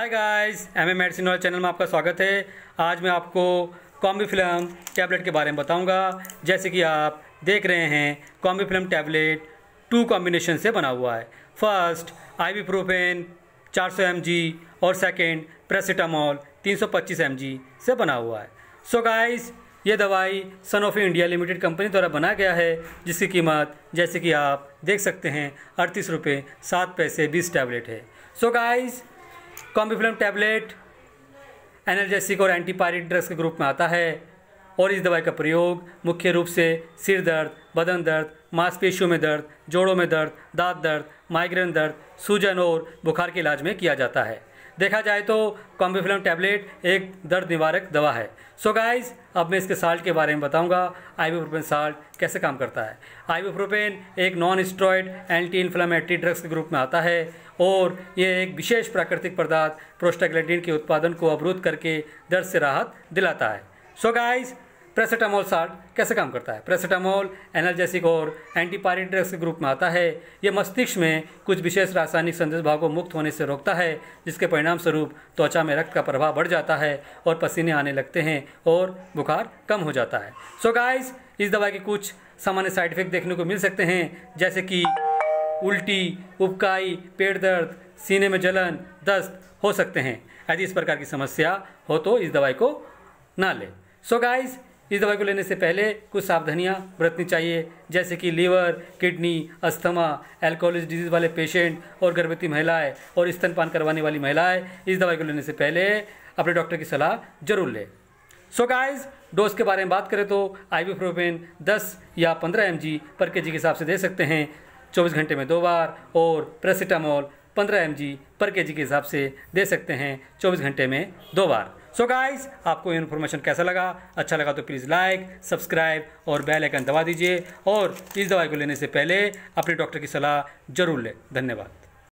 हाय guys M medicine वाले channel में आपका स्वागत है आज मैं आपको कॉम्बी फिल्म टैबलेट के बारे में बताऊंगा जैसे कि आप देख रहे हैं Combiflam tablet two combination से बना हुआ है फर्स्ट आई प्रोपेन चार सौ और सेकेंड प्रेसिटामोल तीन सौ पच्चीस से बना हुआ है सो so गाइस ये दवाई Sun of India limited company द्वारा बनाया गया है जिसकी कीमत जैसे कि आप देख सकते हैं अड़तीस रुपये सात पैसे बीस टैबलेट है so so guys Combiflam tablet analgesic और एंटीपायरिक ड्रग्स के ग्रुप में आता है और इस दवाई का प्रयोग मुख्य रूप से सिर दर्द बदन दर्द मांसपेशियों में दर्द जोड़ों में दर्द दांत दर्द माइग्रेन दर्द सूजन और बुखार के इलाज में किया जाता है देखा जाए तो कॉम्बीफिलम टैबलेट एक दर्द निवारक दवा है सो so गाइस अब मैं इसके साल्ट के बारे में बताऊंगा आइबोप्रोपेन साल्ट कैसे काम करता है प्रोपेन एक non steroid anti inflammatory drugs के ग्रुप में आता है और यह एक विशेष प्राकृतिक पदार्थ प्रोस्टाग्लैंडिन के उत्पादन को अवरुद्ध करके दर्द से राहत दिलाता है so so guys paracetamol salt कैसे काम करता है प्रेसिटामोल एनर्जेसिक और एंटीपायरिक ड्रग्स के ग्रुप में आता है यह मस्तिष्क में कुछ विशेष रासायनिक संदेश भाव को मुक्त होने से रोकता है जिसके परिणाम स्वरूप त्वचा में रक्त का प्रभाव बढ़ जाता है और पसीने आने लगते हैं और बुखार कम हो जाता है सो so गाइस इस दवा के कुछ सामान्य साइड इफेक्ट देखने को मिल सकते हैं जैसे कि उल्टी उपकाई पेट दर्द सीने में जलन दस्त हो सकते हैं यदि इस प्रकार की समस्या हो तो इस दवाई को ना लें सो so गाइज़ इस दवाई को लेने से पहले कुछ सावधानियाँ बरतनी चाहिए जैसे कि liver kidney asthma alcoholic disease वाले पेशेंट और गर्भवती महिलाएं और स्तनपान करवाने वाली महिलाएं इस दवाई को लेने से पहले अपने डॉक्टर की सलाह जरूर लें सो गाइस डोज के बारे में बात करें तो आइबीफ्रोपेन दस या पंद्रह एम पर के के हिसाब से दे सकते हैं चौबीस घंटे में दो बार और प्रेसिटामोल पंद्रह एम पर के के हिसाब से दे सकते हैं चौबीस घंटे में दो बार सो so गाइस आपको ये इन्फॉर्मेशन कैसा लगा अच्छा लगा तो प्लीज़ लाइक सब्सक्राइब और बेल आइकन दबा दीजिए और इस दवाई को लेने से पहले अपने डॉक्टर की सलाह जरूर लें धन्यवाद